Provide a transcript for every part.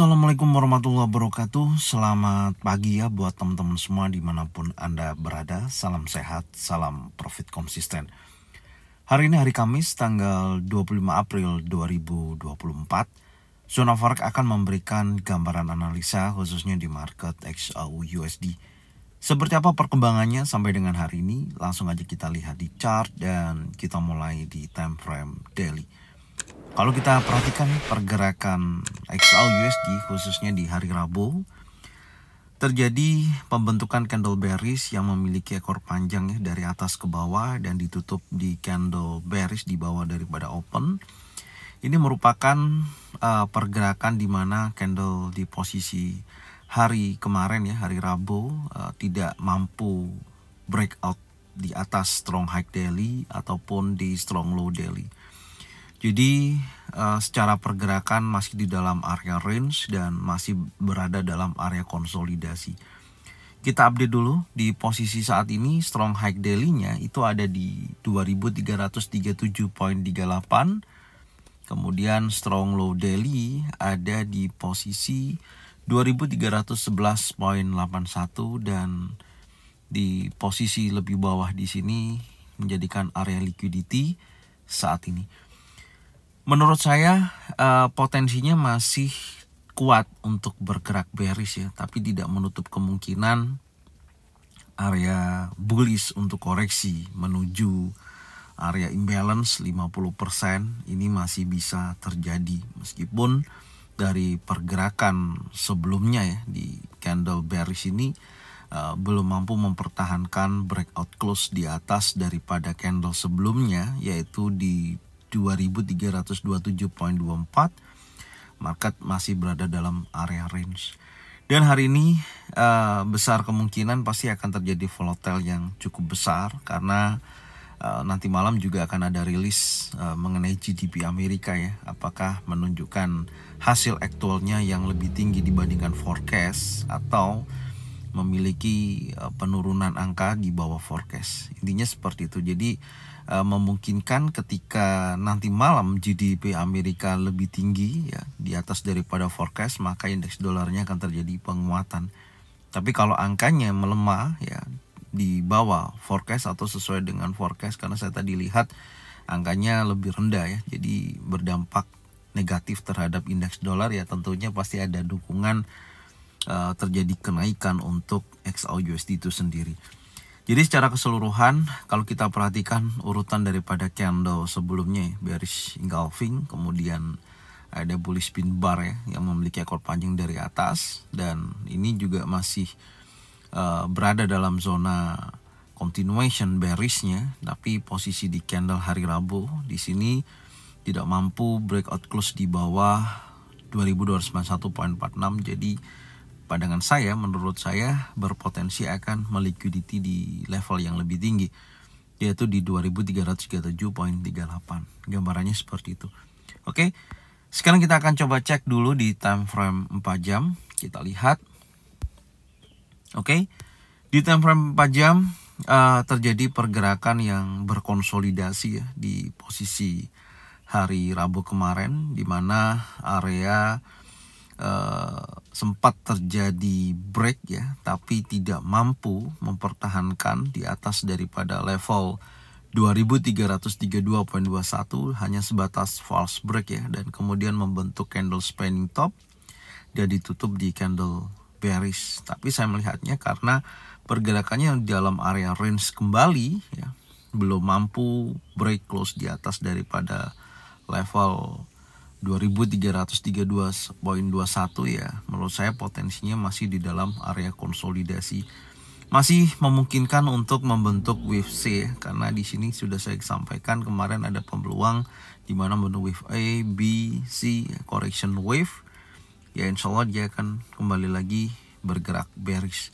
Assalamualaikum warahmatullahi wabarakatuh Selamat pagi ya buat teman-teman semua dimanapun Anda berada Salam sehat, salam profit konsisten Hari ini hari Kamis tanggal 25 April 2024 Zona Forex akan memberikan gambaran analisa khususnya di market XAU USD Seperti apa perkembangannya sampai dengan hari ini Langsung aja kita lihat di chart dan kita mulai di time frame daily kalau kita perhatikan pergerakan XAU USD khususnya di hari Rabu terjadi pembentukan candle bearish yang memiliki ekor panjang ya dari atas ke bawah dan ditutup di candle bearish di bawah daripada open. Ini merupakan uh, pergerakan di mana candle di posisi hari kemarin ya hari Rabu uh, tidak mampu breakout di atas strong high daily ataupun di strong low daily jadi uh, secara pergerakan masih di dalam area range dan masih berada dalam area konsolidasi. Kita update dulu di posisi saat ini strong high daily-nya itu ada di 2337.38. Kemudian strong low daily ada di posisi 2311.81 dan di posisi lebih bawah di sini menjadikan area liquidity saat ini menurut saya uh, potensinya masih kuat untuk bergerak bearish ya, tapi tidak menutup kemungkinan area bullish untuk koreksi menuju area imbalance 50% ini masih bisa terjadi meskipun dari pergerakan sebelumnya ya di candle bearish ini uh, belum mampu mempertahankan breakout close di atas daripada candle sebelumnya yaitu di 2327.24 market masih berada dalam area range dan hari ini uh, besar kemungkinan pasti akan terjadi volatile yang cukup besar karena uh, nanti malam juga akan ada rilis uh, mengenai GDP Amerika ya apakah menunjukkan hasil aktualnya yang lebih tinggi dibandingkan forecast atau memiliki penurunan angka di bawah forecast. Intinya seperti itu. Jadi Eh, memungkinkan ketika nanti malam GDP Amerika lebih tinggi ya di atas daripada forecast maka indeks dolarnya akan terjadi penguatan. Tapi kalau angkanya melemah ya di bawah forecast atau sesuai dengan forecast karena saya tadi lihat angkanya lebih rendah ya. Jadi berdampak negatif terhadap indeks dolar ya tentunya pasti ada dukungan uh, terjadi kenaikan untuk XAUUSD itu sendiri. Jadi secara keseluruhan kalau kita perhatikan urutan daripada candle sebelumnya bearish engulfing kemudian ada bullish pin bar ya yang memiliki ekor panjang dari atas dan ini juga masih uh, berada dalam zona continuation bearishnya tapi posisi di candle hari Rabu di sini tidak mampu breakout close di bawah 2291.46 jadi pandangan saya menurut saya berpotensi akan melikuiditi di level yang lebih tinggi yaitu di 2337.38 gambarannya seperti itu oke sekarang kita akan coba cek dulu di time frame 4 jam kita lihat oke di time frame 4 jam uh, terjadi pergerakan yang berkonsolidasi ya di posisi hari Rabu kemarin di mana area Eh, sempat terjadi break ya, tapi tidak mampu mempertahankan di atas daripada level 2332.21 hanya sebatas false break ya dan kemudian membentuk candle spanning top dan ditutup di candle bearish. Tapi saya melihatnya karena pergerakannya dalam area range kembali ya belum mampu break close di atas daripada level 2332.21 ya menurut saya potensinya masih di dalam area konsolidasi masih memungkinkan untuk membentuk wave C karena di sini sudah saya sampaikan kemarin ada peluang di mana bentuk wave A, B, C correction wave ya insya Allah dia akan kembali lagi bergerak bearish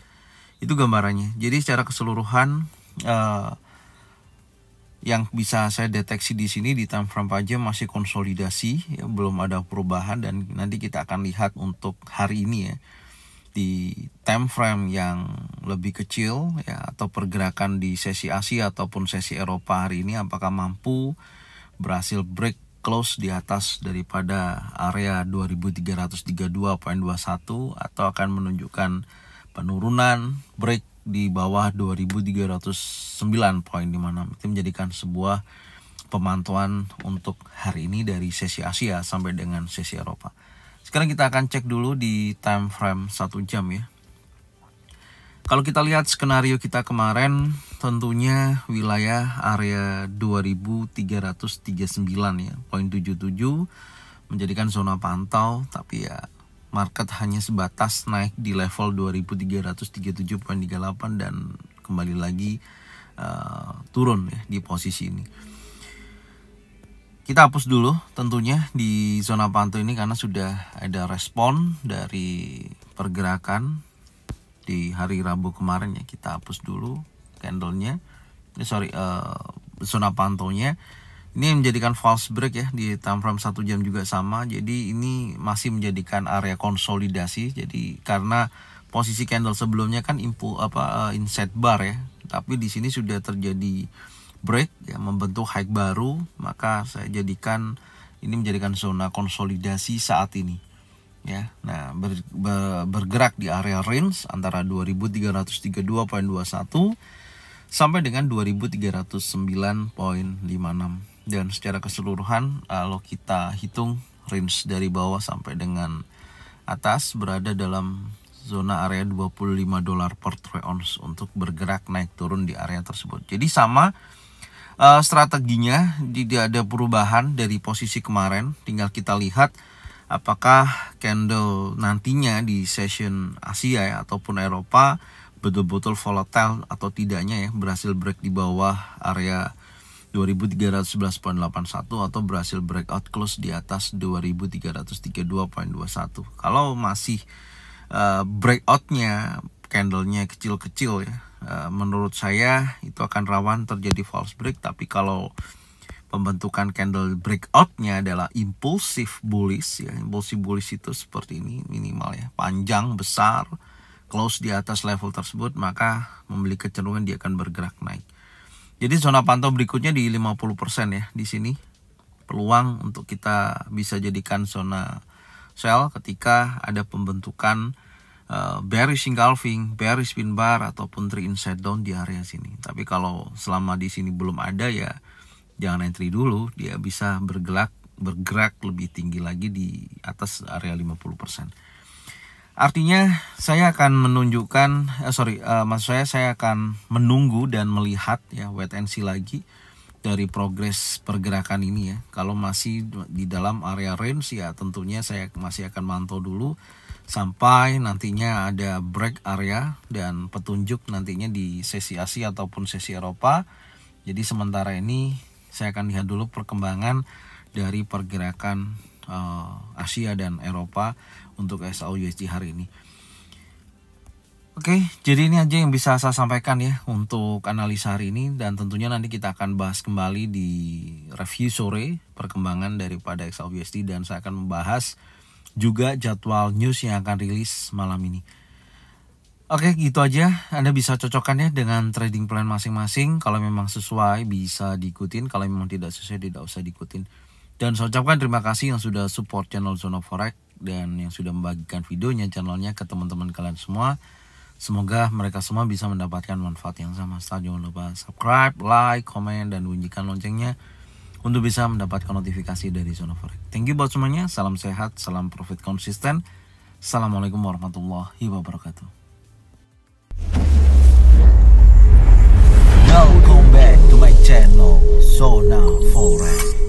itu gambarannya jadi secara keseluruhan uh, yang bisa saya deteksi di sini di time frame aja masih konsolidasi ya, belum ada perubahan dan nanti kita akan lihat untuk hari ini ya di time frame yang lebih kecil ya atau pergerakan di sesi Asia ataupun sesi Eropa hari ini apakah mampu berhasil break close di atas daripada area 2332.21 atau akan menunjukkan penurunan break di bawah 2309 poin di mana itu menjadikan sebuah pemantauan untuk hari ini dari sesi Asia sampai dengan sesi Eropa. Sekarang kita akan cek dulu di time frame 1 jam ya. Kalau kita lihat skenario kita kemarin tentunya wilayah area 2339 ya, poin 77 menjadikan zona pantau tapi ya market hanya sebatas naik di level 2337.38 dan kembali lagi uh, turun ya di posisi ini. Kita hapus dulu tentunya di zona pantau ini karena sudah ada respon dari pergerakan di hari Rabu kemarin ya kita hapus dulu candlenya. Eh, sorry uh, zona pantaunya ini menjadikan false break ya di time frame 1 jam juga sama. Jadi ini masih menjadikan area konsolidasi. Jadi karena posisi candle sebelumnya kan impu apa uh, inset bar ya. Tapi di sini sudah terjadi break ya membentuk high baru, maka saya jadikan ini menjadikan zona konsolidasi saat ini ya. Nah, ber, ber, bergerak di area range antara 2332.21 sampai dengan 2309.56 dan secara keseluruhan kalau kita hitung range dari bawah sampai dengan atas berada dalam zona area 25 dolar per troy ounce untuk bergerak naik turun di area tersebut. Jadi sama uh, strateginya tidak ada perubahan dari posisi kemarin, tinggal kita lihat apakah candle nantinya di session Asia ya, ataupun Eropa betul-betul volatile atau tidaknya ya berhasil break di bawah area 2311.81 atau berhasil breakout close di atas 2332.21. Kalau masih uh, breakoutnya candlenya kecil-kecil ya, uh, menurut saya itu akan rawan terjadi false break. Tapi kalau pembentukan candle breakoutnya adalah impulsif bullish ya, impulsif bullish itu seperti ini minimal ya, panjang besar close di atas level tersebut maka memiliki kecenderungan dia akan bergerak naik. Jadi zona pantau berikutnya di 50% ya di sini. Peluang untuk kita bisa jadikan zona sell ketika ada pembentukan uh, bearish engulfing, bearish pin bar ataupun three inside down di area sini. Tapi kalau selama di sini belum ada ya jangan entry dulu, dia bisa bergelak bergerak lebih tinggi lagi di atas area 50%. Artinya saya akan menunjukkan, eh, sorry, eh, maksud saya saya akan menunggu dan melihat ya wait and see lagi dari progres pergerakan ini ya. Kalau masih di dalam area range ya tentunya saya masih akan mantau dulu sampai nantinya ada break area dan petunjuk nantinya di sesi Asia ataupun sesi Eropa. Jadi sementara ini saya akan lihat dulu perkembangan dari pergerakan uh, Asia dan Eropa untuk SAU hari ini. Oke, jadi ini aja yang bisa saya sampaikan ya untuk analisa hari ini dan tentunya nanti kita akan bahas kembali di review sore perkembangan daripada XAU dan saya akan membahas juga jadwal news yang akan rilis malam ini. Oke, okay, gitu aja. Anda bisa cocokkan ya dengan trading plan masing-masing. Kalau memang sesuai bisa diikutin, kalau memang tidak sesuai tidak usah diikutin. Dan saya ucapkan terima kasih yang sudah support channel Zona Forex dan yang sudah membagikan videonya channelnya ke teman-teman kalian semua. Semoga mereka semua bisa mendapatkan manfaat yang sama. Saya jangan lupa subscribe, like, komen, dan bunyikan loncengnya untuk bisa mendapatkan notifikasi dari Zona Forex. Thank you buat semuanya. Salam sehat, salam profit konsisten. Assalamualaikum warahmatullahi wabarakatuh. Welcome back to my channel Zona Forex.